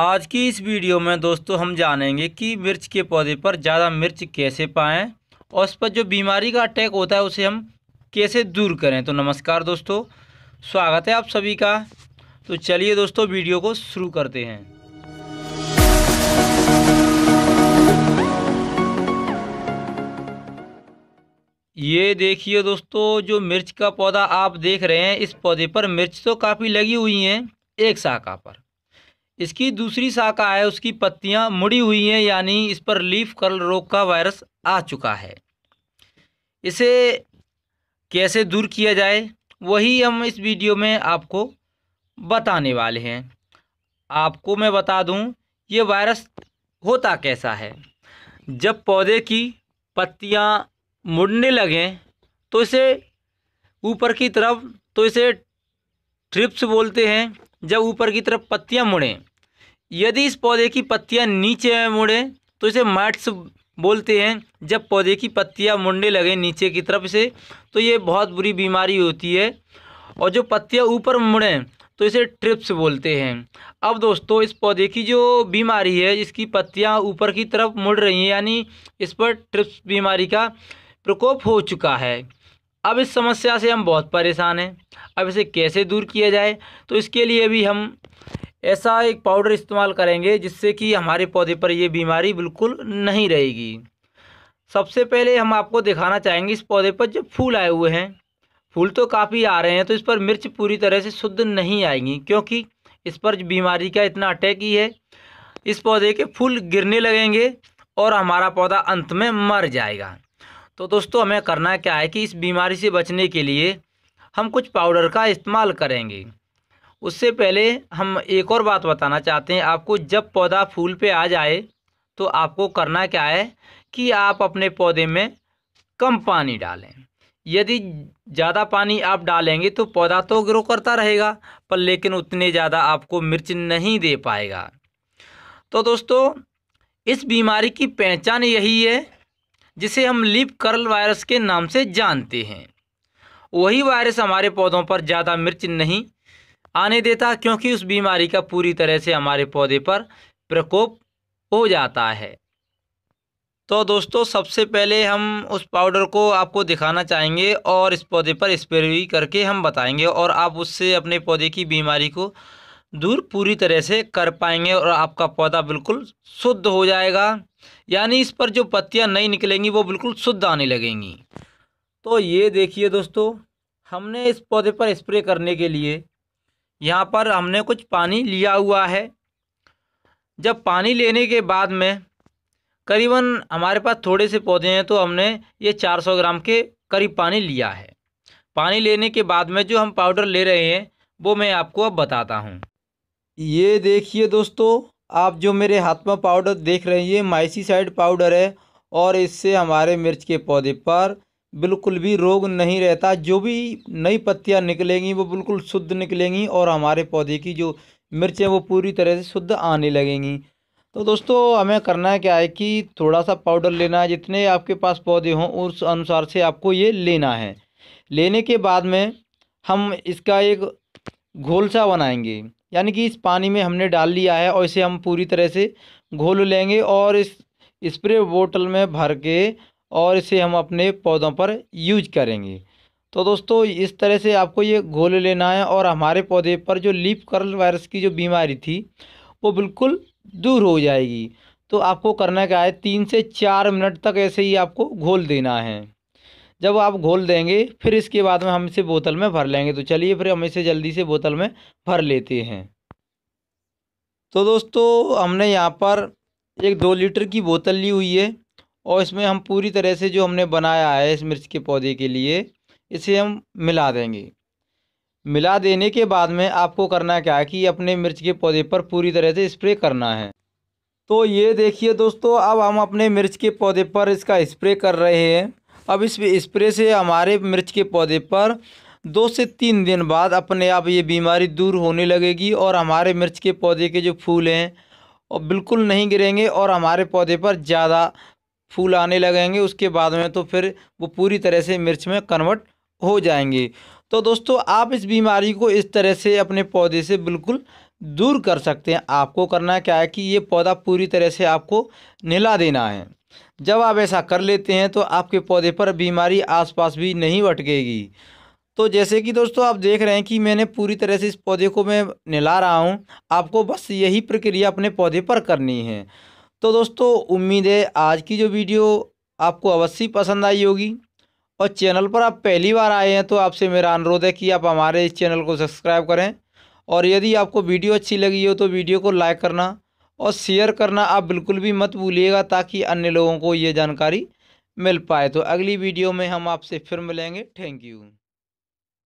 आज की इस वीडियो में दोस्तों हम जानेंगे कि मिर्च के पौधे पर ज़्यादा मिर्च कैसे पाएँ और उस पर जो बीमारी का अटैक होता है उसे हम कैसे दूर करें तो नमस्कार दोस्तों स्वागत है आप सभी का तो चलिए दोस्तों वीडियो को शुरू करते हैं ये देखिए दोस्तों जो मिर्च का पौधा आप देख रहे हैं इस पौधे पर मिर्च तो काफ़ी लगी हुई हैं एक शाखा पर इसकी दूसरी शाखा है उसकी पत्तियां मुड़ी हुई हैं यानी इस पर लीफ कर्ल रोग का वायरस आ चुका है इसे कैसे दूर किया जाए वही हम इस वीडियो में आपको बताने वाले हैं आपको मैं बता दूं ये वायरस होता कैसा है जब पौधे की पत्तियां मुड़ने लगें तो इसे ऊपर की तरफ तो इसे ट्रिप्स बोलते हैं जब ऊपर की तरफ पत्तियाँ मुड़ें यदि इस पौधे की पत्तियाँ नीचे मुड़ें तो इसे मैट्स बोलते हैं जब पौधे की पत्तियाँ मुड़ने लगें नीचे की तरफ से तो ये बहुत बुरी बीमारी होती है और जो पत्तियाँ ऊपर मुड़ें तो इसे ट्रिप्स बोलते हैं अब दोस्तों इस पौधे की जो बीमारी है इसकी पत्तियाँ ऊपर की तरफ मुड़ रही हैं यानी इस पर ट्रिप्स बीमारी का प्रकोप हो चुका है अब इस समस्या से हम बहुत परेशान हैं अब इसे कैसे दूर किया जाए तो इसके लिए भी हम ऐसा एक पाउडर इस्तेमाल करेंगे जिससे कि हमारे पौधे पर ये बीमारी बिल्कुल नहीं रहेगी सबसे पहले हम आपको दिखाना चाहेंगे इस पौधे पर जो फूल आए हुए हैं फूल तो काफ़ी आ रहे हैं तो इस पर मिर्च पूरी तरह से शुद्ध नहीं आएंगी क्योंकि इस पर बीमारी का इतना अटैक ही है इस पौधे के फूल गिरने लगेंगे और हमारा पौधा अंत में मर जाएगा तो दोस्तों हमें करना क्या है कि इस बीमारी से बचने के लिए हम कुछ पाउडर का इस्तेमाल करेंगे उससे पहले हम एक और बात बताना चाहते हैं आपको जब पौधा फूल पे आ जाए तो आपको करना क्या है कि आप अपने पौधे में कम पानी डालें यदि ज़्यादा पानी आप डालेंगे तो पौधा तो ग्रो करता रहेगा पर लेकिन उतने ज़्यादा आपको मिर्च नहीं दे पाएगा तो दोस्तों इस बीमारी की पहचान यही है जिसे हम लिप कर्ल वायरस के नाम से जानते हैं वही वायरस हमारे पौधों पर ज़्यादा मिर्च नहीं आने देता क्योंकि उस बीमारी का पूरी तरह से हमारे पौधे पर प्रकोप हो जाता है तो दोस्तों सबसे पहले हम उस पाउडर को आपको दिखाना चाहेंगे और इस पौधे पर स्प्रे करके हम बताएंगे और आप उससे अपने पौधे की बीमारी को दूर पूरी तरह से कर पाएंगे और आपका पौधा बिल्कुल शुद्ध हो जाएगा यानी इस पर जो पत्तियां नहीं निकलेंगी वो बिल्कुल शुद्ध आने लगेंगी तो ये देखिए दोस्तों हमने इस पौधे पर स्प्रे करने के लिए यहाँ पर हमने कुछ पानी लिया हुआ है जब पानी लेने के बाद में करीबन हमारे पास थोड़े से पौधे हैं तो हमने ये 400 ग्राम के करीब पानी लिया है पानी लेने के बाद में जो हम पाउडर ले रहे हैं वो मैं आपको अब बताता हूँ ये देखिए दोस्तों आप जो मेरे हाथ में पाउडर देख रहे हैं ये माइसीसाइड पाउडर है और इससे हमारे मिर्च के पौधे पर बिल्कुल भी रोग नहीं रहता जो भी नई पत्तियाँ निकलेंगी वो बिल्कुल शुद्ध निकलेंगी और हमारे पौधे की जो मिर्च है वो पूरी तरह से शुद्ध आने लगेंगी तो दोस्तों हमें करना है क्या है कि थोड़ा सा पाउडर लेना है जितने आपके पास पौधे हों उस अनुसार से आपको ये लेना है लेने के बाद में हम इसका एक घोल सा बनाएंगे यानी कि इस पानी में हमने डाल लिया है और इसे हम पूरी तरह से घोल लेंगे और इस स्प्रे बोतल में भर के और इसे हम अपने पौधों पर यूज करेंगे तो दोस्तों इस तरह से आपको ये घोल लेना है और हमारे पौधे पर जो लीप कर्ल वायरस की जो बीमारी थी वो बिल्कुल दूर हो जाएगी तो आपको करना क्या है तीन से चार मिनट तक ऐसे ही आपको घोल देना है जब आप घोल देंगे फिर इसके बाद में हम इसे बोतल में भर लेंगे तो चलिए फिर हम इसे जल्दी से बोतल में भर लेते हैं तो दोस्तों हमने यहाँ पर एक दो लीटर की बोतल ली हुई है और इसमें हम पूरी तरह से जो हमने बनाया है इस मिर्च के पौधे के लिए इसे हम मिला देंगे मिला देने के बाद में आपको करना क्या है कि अपने मिर्च के पौधे पर पूरी तरह से स्प्रे करना है तो ये देखिए दोस्तों अब हम अपने मिर्च के पौधे पर इसका स्प्रे कर रहे हैं अब इस स्प्रे से हमारे मिर्च के पौधे पर दो से तीन दिन बाद अपने आप ये बीमारी दूर होने लगेगी और हमारे मिर्च के पौधे के जो फूल हैं और बिल्कुल नहीं गिरेंगे और हमारे पौधे पर ज़्यादा फूल आने लगेंगे उसके बाद में तो फिर वो पूरी तरह से मिर्च में कन्वर्ट हो जाएंगे तो दोस्तों आप इस बीमारी को इस तरह से अपने पौधे से बिल्कुल दूर कर सकते हैं आपको करना क्या है कि ये पौधा पूरी तरह से आपको नहला देना है जब आप ऐसा कर लेते हैं तो आपके पौधे पर बीमारी आसपास भी नहीं भटकेगी तो जैसे कि दोस्तों आप देख रहे हैं कि मैंने पूरी तरह से इस पौधे को मैं निला रहा हूँ आपको बस यही प्रक्रिया अपने पौधे पर करनी है तो दोस्तों उम्मीद है आज की जो वीडियो आपको अवश्य पसंद आई होगी और चैनल पर आप पहली बार आए हैं तो आपसे मेरा अनुरोध है कि आप हमारे इस चैनल को सब्सक्राइब करें और यदि आपको वीडियो अच्छी लगी हो तो वीडियो को लाइक करना और शेयर करना आप बिल्कुल भी मत भूलिएगा ताकि अन्य लोगों को ये जानकारी मिल पाए तो अगली वीडियो में हम आपसे फिर मिलेंगे थैंक यू